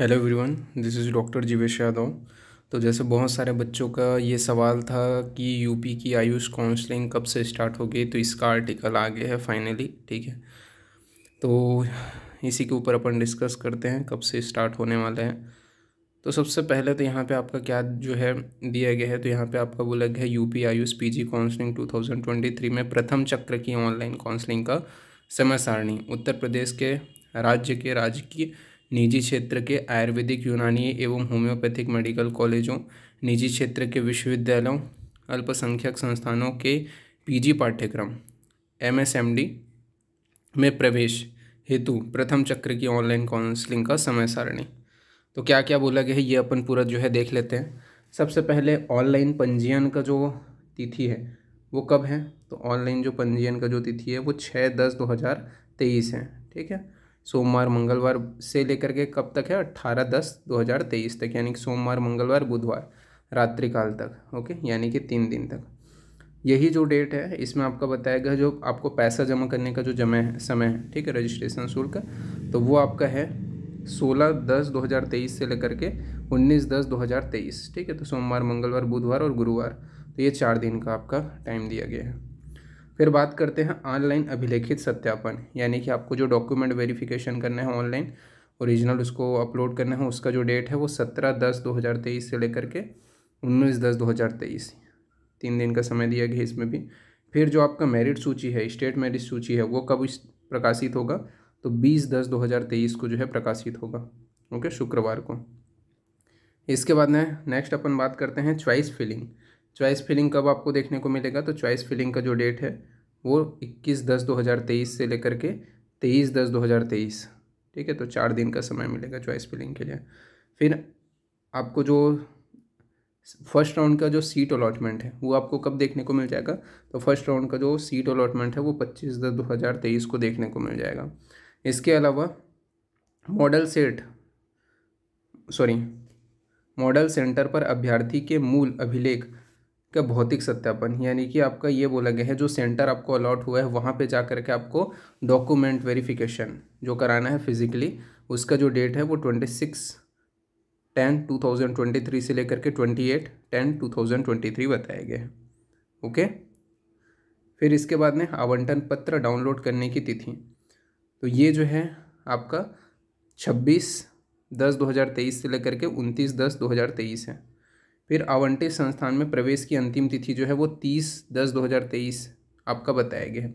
hello everyone this is doctor Jeevesh Yadav तो जैसे बहुत सारे बच्चों का ये सवाल था कि यूपी की आयुष काउंसलिंग कब से स्टार्ट होगी तो इसका आर्टिकल आ गया है फाइनली ठीक है तो इसी के ऊपर अपन डिस्कस करते हैं कब से स्टार्ट होने वाला है तो सबसे पहले तो यहाँ पे आपका क्या जो है दिया गया है तो यहाँ पे आपका वो लग है P AYUSH P G counselling three में प्रथम चक्र की ऑनलाइन काउंसलिंग का समय सारणी उत्तर प्रदेश के राज्य के राजकीय निजी क्षेत्र के आयुर्वेदिक यूनानी एवं होम्योपैथिक मेडिकल कॉलेजों निजी क्षेत्र के विश्वविद्यालयों अल्पसंख्यक संस्थानों के पीजी पाठ्यक्रम एमएसएमडी में प्रवेश हेतु प्रथम चक्र की ऑनलाइन काउंसलिंग का समय सारणी तो क्या क्या बोला गया है ये अपन पूरा जो है देख लेते हैं सबसे पहले ऑनलाइन पंजीयन का जो तिथि है वो कब है तो ऑनलाइन जो पंजीयन का जो तिथि है वो छः दस दो हज़ार तेईस है ठीक है सोमवार मंगलवार से लेकर के कब तक है अट्ठारह दस दो हज़ार तेईस तक यानी कि सोमवार मंगलवार बुधवार रात्रि काल तक ओके यानी कि तीन दिन तक यही जो डेट है इसमें आपका बताया गया जो आपको पैसा जमा करने का जो जमा है समय है ठीक है रजिस्ट्रेशन शुल्क तो वो आपका है सोलह दस दो हज़ार तेईस से लेकर के उन्नीस दस दो हज़ार तेईस ठीक है तो सोमवार मंगलवार बुधवार और गुरुवार तो ये चार दिन का आपका टाइम दिया गया है फिर बात करते हैं ऑनलाइन अभिलेखित सत्यापन यानी कि आपको जो डॉक्यूमेंट वेरिफिकेशन करना है ऑनलाइन ओरिजिनल उसको अपलोड करना है उसका जो डेट है वो सत्रह दस दो हज़ार तेईस से लेकर के उन्नीस दस दो हज़ार तेईस तीन दिन का समय दिया गया इसमें भी फिर जो आपका मेरिट सूची है स्टेट मेरिट सूची है वो कब प्रकाशित होगा तो बीस दस दो हज़ार तेईस को जो है प्रकाशित होगा ओके शुक्रवार को इसके बाद में नेक्स्ट अपन बात करते हैं च्वाइस फिलिंग चॉइस फिलिंग कब आपको देखने को मिलेगा तो चॉइस फिलिंग का जो डेट है वो 21 दस 2023 से लेकर के 23 दस 2023 ठीक है तो चार दिन का समय मिलेगा चॉइस फिलिंग के लिए फिर आपको जो फर्स्ट राउंड का जो सीट अलॉटमेंट है वो आपको कब देखने को मिल जाएगा तो फर्स्ट राउंड का जो सीट अलॉटमेंट है वो पच्चीस दस दो हज़ार तेईस को देखने को मिल जाएगा इसके अलावा model set sorry model centre पर अभ्यर्थी के मूल अभिलेख का भौतिक सत्यापन यानी कि आपका ये बोला गया है जो सेंटर आपको अलॉट हुआ है वहाँ पे जा कर के आपको डॉक्यूमेंट वेरिफिकेशन जो कराना है फिजिकली उसका जो डेट है वो twenty six ten two thousand twenty three से लेकर के twenty eight ten two thousand twenty three बताया गया है ओके फिर इसके बाद में आवंटन पत्र डाउनलोड करने की तिथि तो ये जो है आपका छब्बीस दस दो हज़ार तेईस से लेकर के उनतीस दस दो हज़ार तेईस है फिर आवंटित संस्थान में प्रवेश की अंतिम तिथि जो है वो तीस दस दो हज़ार तेईस आपका बताया गया है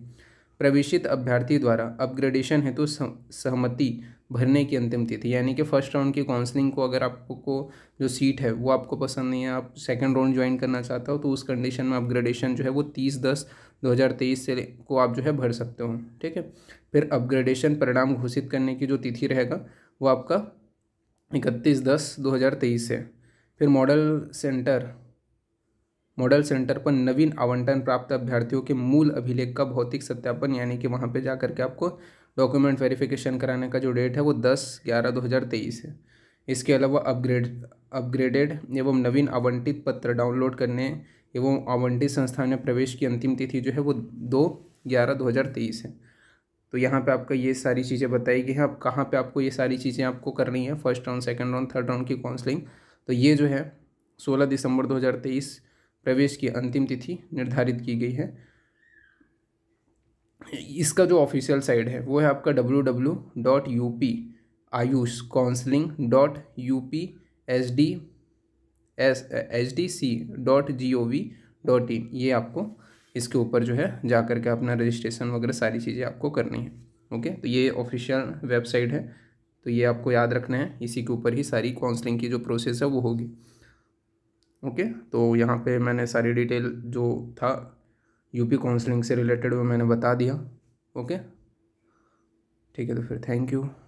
प्रवेशित अभ्यर्थी द्वारा अपग्रेडेशन हेतु तो सहमति भरने की अंतिम तिथि यानी कि फर्स्ट राउंड की काउंसलिंग को अगर आपको जो सीट है वो आपको पसंद नहीं है आप सेकंड राउंड ज्वाइन करना चाहते हो तो उस कंडीशन में अपग्रेडेशन जो है वो तीस दस दो हजार तेईस से को आप जो है भर सकते हो ठीक है फिर अपग्रेडेशन परिणाम घोषित करने की जो तिथि रहेगा वो आपका इकतीस दस तेईस है फिर मॉडल सेंटर मॉडल सेंटर पर नवीन आवंटन प्राप्त अभ्यर्थियों के मूल अभिलेख का भौतिक सत्यापन यानी कि वहाँ पे जा करके आपको डॉक्यूमेंट वेरिफिकेशन कराने का जो डेट है वो दस ग्यारह दो हज़ार तेईस है इसके अलावा अपग्रेड अपग्रेडेड एवं नवीन आवंटित पत्र डाउनलोड करने एवं आवंटित संस्थान में प्रवेश की अंतिम तिथि जो है वो दो ग्यारह दो हज़ार तेईस है तो यहाँ पे आपका ये सारी चीज़ें बताई गई हैं अब कहाँ पे आपको ये सारी चीज़ें आपको करनी है first round second round third round की काउंसलिंग तो ये जो है 16 दिसंबर 2023 प्रवेश की अंतिम तिथि निर्धारित की गई है इसका जो ऑफिशियल साइट है वो है आपका W W dot U P AYUSH counselling dot U P S D S H D C dot G O V dot in ये आपको इसके ऊपर जो है जा कर के अपना रजिस्ट्रेशन वगैरह सारी चीज़ें आपको करनी है ओके तो ये ऑफिशियल वेबसाइट है तो ये आपको याद रखना है इसी के ऊपर ही सारी काउंसलिंग की जो प्रोसेस है वो होगी ओके तो यहाँ पे मैंने सारी डिटेल जो था यूपी काउंसलिंग से रिलेटेड वो मैंने बता दिया ओके ठीक है तो फिर थैंक यू